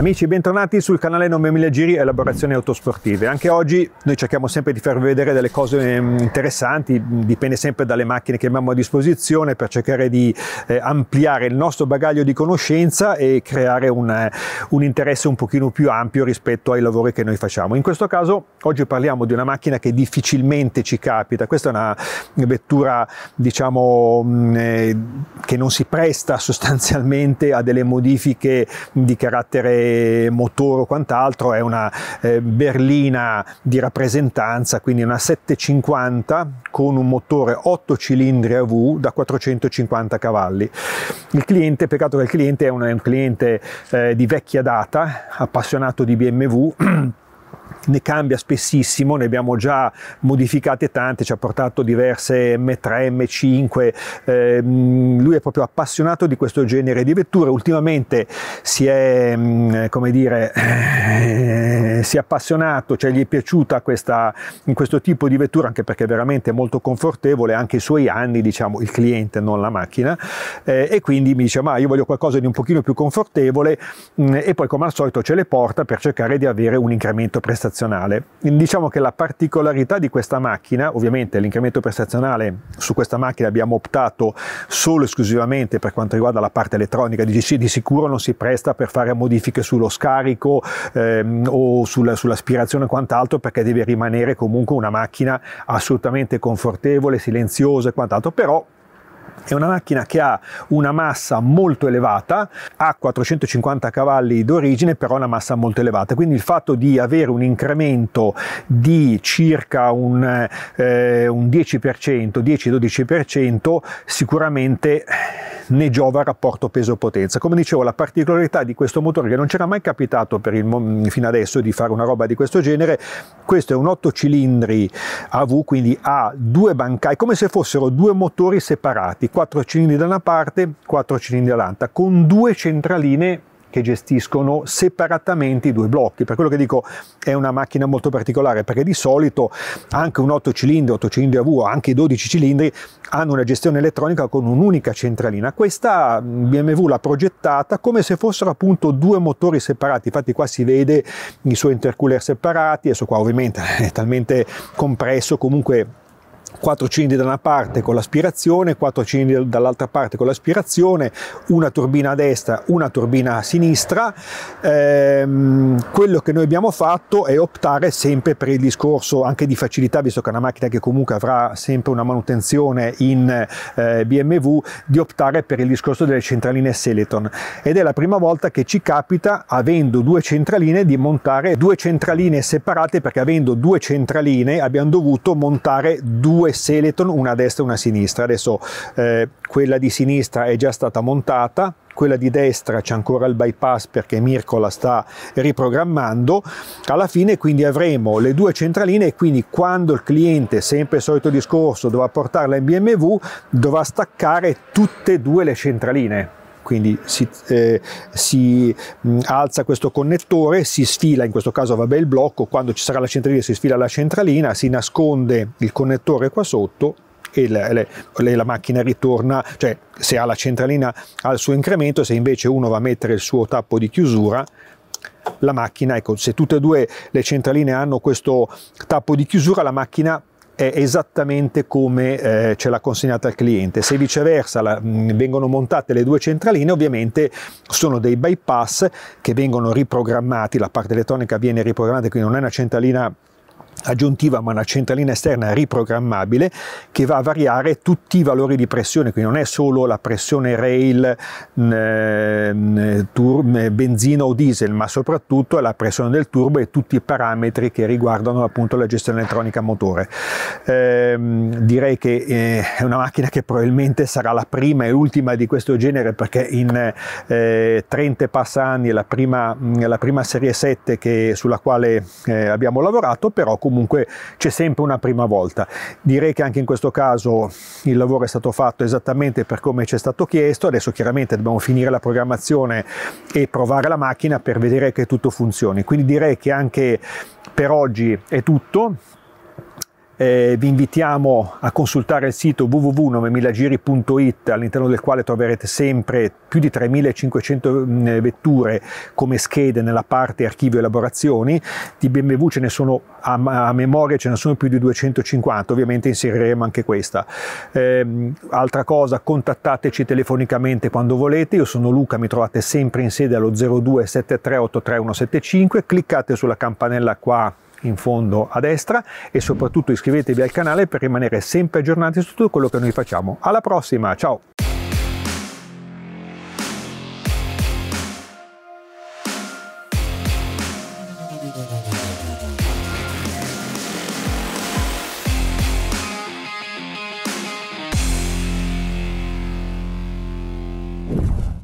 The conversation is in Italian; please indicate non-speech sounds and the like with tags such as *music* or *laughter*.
Amici, bentornati sul canale Non 9000 Giri Elaborazioni Autosportive. Anche oggi noi cerchiamo sempre di farvi vedere delle cose mm, interessanti, mm, dipende sempre dalle macchine che abbiamo a disposizione per cercare di eh, ampliare il nostro bagaglio di conoscenza e creare un, eh, un, interesse un pochino più ampio rispetto ai lavori che noi facciamo. In questo caso oggi parliamo di una macchina che difficilmente ci capita, questa è una vettura diciamo mh, mm, eh, che non si presta *laughs* sostanzialmente a delle modifiche di carattere motore o quant'altro, è una eh, berlina di rappresentanza, quindi una 750 con un motore 8 cilindri a V da 450 cavalli. Il cliente, peccato che il cliente è un, è un cliente eh, di vecchia data, appassionato di BMW. *clears throat* ne cambia spessissimo, ne abbiamo già modificate tante, ci ha portato diverse M3, M5, eh, lui è proprio appassionato di questo genere di vetture, ultimamente si è, mm, come dire, eh, si è appassionato, cioè gli è piaciuta questa, questo tipo di vettura anche perché è veramente molto confortevole, anche i suoi anni, diciamo, il cliente, non la macchina, eh, e quindi mi dice ma io voglio qualcosa di un pochino più confortevole mm, e poi come al solito ce le porta per cercare di avere un incremento prestazionale prestazionale. Diciamo che la particolarità di questa macchina, ovviamente l'incremento prestazionale su questa macchina abbiamo optato solo e esclusivamente per quanto riguarda la parte elettronica di GC, di sicuro non si presta per fare modifiche sullo scarico ehm, o sulla, sull'aspirazione e quant'altro perché deve rimanere comunque una macchina assolutamente confortevole, silenziosa e quant'altro, però è una macchina che ha una massa molto elevata, ha 450 cavalli d'origine, però una massa molto elevata, quindi il fatto di avere un incremento di circa un, eh, un 10%, 10-12% sicuramente ne giova il rapporto peso-potenza. Come dicevo, la particolarità di questo motore che non c'era mai capitato il, fino adesso di fare una roba di questo genere, questo è un 8 cilindri AV, quindi ha due bancai, come se fossero due motori separati, 4 cilindri da una parte, 4 cilindri dall'altra, con due centraline che gestiscono separatamente i due blocchi. Per quello che dico è una macchina molto particolare perché di solito anche un 8 cilindri, 8 cilindri a V, anche i 12 cilindri hanno una gestione elettronica con un'unica centralina. Questa BMW l'ha progettata come se fossero appunto due motori separati, infatti qua si vede i suoi intercooler separati, adesso qua ovviamente *laughs* è talmente compresso comunque quattro cilindri da una parte con l'aspirazione, quattro cilindri dall'altra parte con l'aspirazione, una turbina a destra, una turbina a sinistra. Ehm, quello che noi abbiamo fatto è optare sempre per il discorso anche di facilità, visto che è una macchina che comunque avrà sempre una manutenzione in eh, BMW, di optare per il discorso delle centraline Seleton. Ed è la prima volta che ci capita, avendo due centraline, di montare due centraline separate, perché avendo due centraline abbiamo dovuto montare due due Seleton, una a destra e una a sinistra. Adesso eh, quella di sinistra è già stata montata, quella di destra c'è ancora il bypass perché Mirko la sta riprogrammando. Alla fine quindi avremo le due centraline e quindi quando il cliente, sempre il solito discorso, dovrà portarla in BMW, dovrà staccare tutte e due le centraline quindi si, eh, si mh, alza questo connettore, si sfila, in questo caso vabbè il blocco, quando ci sarà la centralina si sfila la centralina, si nasconde il connettore qua sotto e le, le, la macchina ritorna, cioè se ha la centralina al suo incremento, se invece uno va a mettere il suo tappo di chiusura, la macchina, ecco, se tutte e due le centraline hanno questo tappo di chiusura, la macchina esattamente come eh, ce l'ha consegnata il cliente. Se viceversa la, mh, vengono montate le due centraline, ovviamente sono dei bypass che vengono riprogrammati, la parte elettronica viene riprogrammata, quindi non è una centralina aggiuntiva ma una centralina esterna riprogrammabile che va a variare tutti i valori di pressione, quindi non è solo la pressione rail, eh, tur, benzina o diesel, ma soprattutto è la pressione del turbo e tutti i parametri che riguardano appunto la gestione elettronica motore. Eh, direi che eh, è una macchina che probabilmente sarà la prima e l'ultima di questo genere perché in 30 eh, passa anni è la prima, la prima serie 7 che, sulla quale eh, abbiamo lavorato, però comunque comunque c'è sempre una prima volta. Direi che anche in questo caso il lavoro è stato fatto esattamente per come ci è stato chiesto, adesso chiaramente dobbiamo finire la programmazione e provare la macchina per vedere che tutto funzioni. Quindi direi che anche per oggi è tutto. Eh, vi invitiamo a consultare il sito www.9000giri.it all'interno del quale troverete sempre più di 3500 mm, vetture come schede nella parte archivio e elaborazioni. Di BMW ce ne sono a, a, memoria ce ne sono più di 250, ovviamente inseriremo anche questa. Eh, altra cosa, contattateci telefonicamente quando volete, io sono Luca, mi trovate sempre in sede allo 02 73 83175, cliccate sulla campanella qua in fondo a destra e soprattutto iscrivetevi al canale per rimanere sempre aggiornati su tutto quello che noi facciamo. Alla prossima, ciao!